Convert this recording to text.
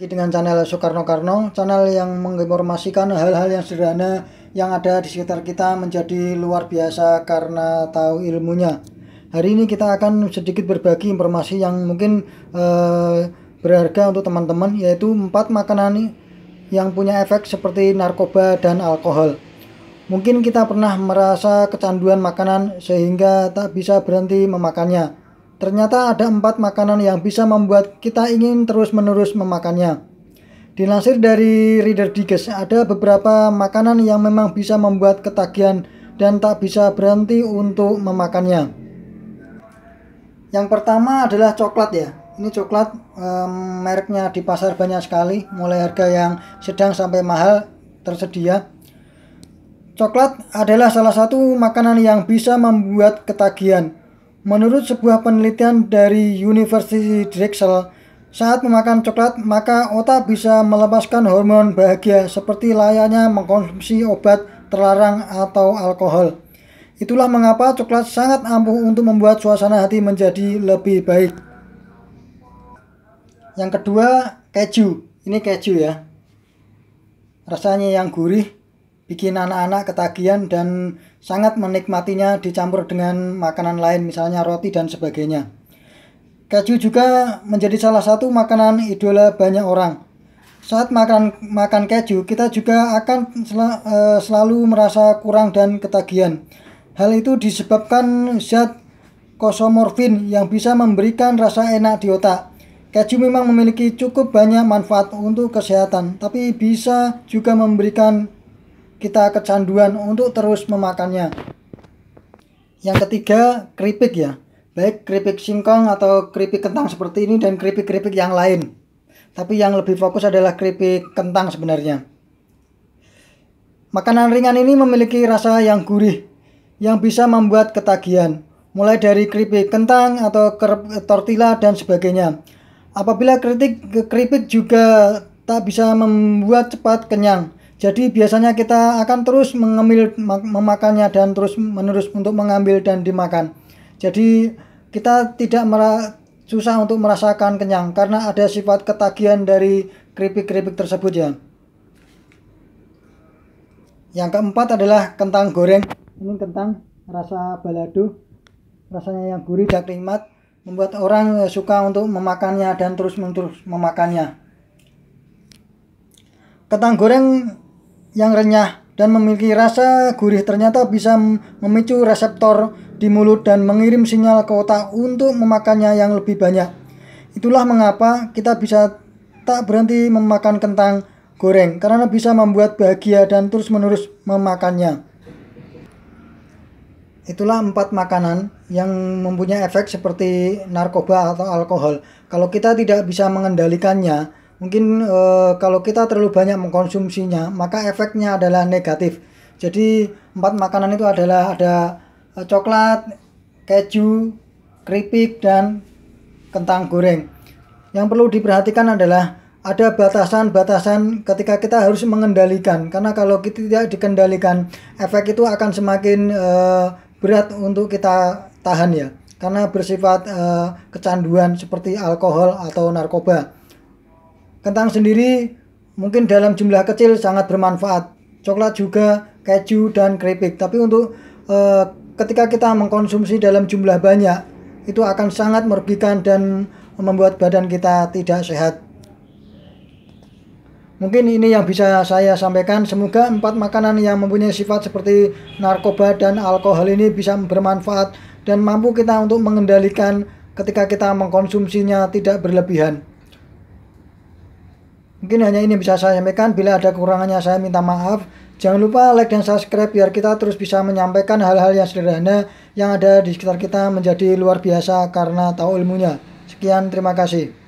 lagi dengan channel Soekarno Karno, channel yang menginformasikan hal-hal yang sederhana yang ada di sekitar kita menjadi luar biasa karena tahu ilmunya. Hari ini kita akan sedikit berbagi informasi yang mungkin eh, berharga untuk teman-teman, yaitu empat makanan yang punya efek seperti narkoba dan alkohol. Mungkin kita pernah merasa kecanduan makanan sehingga tak bisa berhenti memakannya. Ternyata ada empat makanan yang bisa membuat kita ingin terus-menerus memakannya. Dilansir dari Reader Digest, ada beberapa makanan yang memang bisa membuat ketagihan dan tak bisa berhenti untuk memakannya. Yang pertama adalah coklat ya. Ini coklat um, mereknya di pasar banyak sekali, mulai harga yang sedang sampai mahal tersedia. Coklat adalah salah satu makanan yang bisa membuat ketagihan Menurut sebuah penelitian dari University Drexel, saat memakan coklat, maka otak bisa melepaskan hormon bahagia seperti layaknya mengkonsumsi obat terlarang atau alkohol. Itulah mengapa coklat sangat ampuh untuk membuat suasana hati menjadi lebih baik. Yang kedua, keju. Ini keju ya. Rasanya yang gurih, bikin anak-anak ketagihan dan sangat menikmatinya dicampur dengan makanan lain misalnya roti dan sebagainya. Keju juga menjadi salah satu makanan idola banyak orang. Saat makan makan keju, kita juga akan sel, eh, selalu merasa kurang dan ketagihan. Hal itu disebabkan zat kosomorfin yang bisa memberikan rasa enak di otak. Keju memang memiliki cukup banyak manfaat untuk kesehatan, tapi bisa juga memberikan kita kecanduan untuk terus memakannya. Yang ketiga, keripik ya. Baik keripik singkong atau keripik kentang seperti ini dan keripik-keripik yang lain. Tapi yang lebih fokus adalah keripik kentang sebenarnya. Makanan ringan ini memiliki rasa yang gurih yang bisa membuat ketagihan, mulai dari keripik kentang atau tortilla dan sebagainya. Apabila kritik keripik juga tak bisa membuat cepat kenyang, jadi biasanya kita akan terus mengambil, memakannya dan terus menerus untuk mengambil dan dimakan. Jadi kita tidak merasa susah untuk merasakan kenyang karena ada sifat ketagihan dari keripik-keripik tersebut ya. Yang keempat adalah kentang goreng. Ini kentang rasa balado. Rasanya yang gurih dan nikmat membuat orang suka untuk memakannya dan terus menerus memakannya. Kentang goreng yang renyah dan memiliki rasa gurih ternyata bisa memicu reseptor di mulut dan mengirim sinyal ke otak untuk memakannya yang lebih banyak. Itulah mengapa kita bisa tak berhenti memakan kentang goreng karena bisa membuat bahagia dan terus-menerus memakannya. Itulah empat makanan yang mempunyai efek seperti narkoba atau alkohol. Kalau kita tidak bisa mengendalikannya, mungkin e, kalau kita terlalu banyak mengkonsumsinya maka efeknya adalah negatif jadi empat makanan itu adalah ada e, coklat keju keripik dan kentang goreng yang perlu diperhatikan adalah ada batasan-batasan ketika kita harus mengendalikan karena kalau kita tidak dikendalikan efek itu akan semakin e, berat untuk kita tahan ya karena bersifat e, kecanduan seperti alkohol atau narkoba. Kentang sendiri mungkin dalam jumlah kecil sangat bermanfaat. Coklat juga, keju dan keripik. Tapi untuk e, ketika kita mengkonsumsi dalam jumlah banyak, itu akan sangat merugikan dan membuat badan kita tidak sehat. Mungkin ini yang bisa saya sampaikan. Semoga empat makanan yang mempunyai sifat seperti narkoba dan alkohol ini bisa bermanfaat dan mampu kita untuk mengendalikan ketika kita mengkonsumsinya tidak berlebihan. Mungkin hanya ini bisa saya sampaikan. Bila ada kekurangannya saya minta maaf. Jangan lupa like dan subscribe biar kita terus bisa menyampaikan hal-hal yang sederhana yang ada di sekitar kita menjadi luar biasa karena tahu ilmunya. Sekian, terima kasih.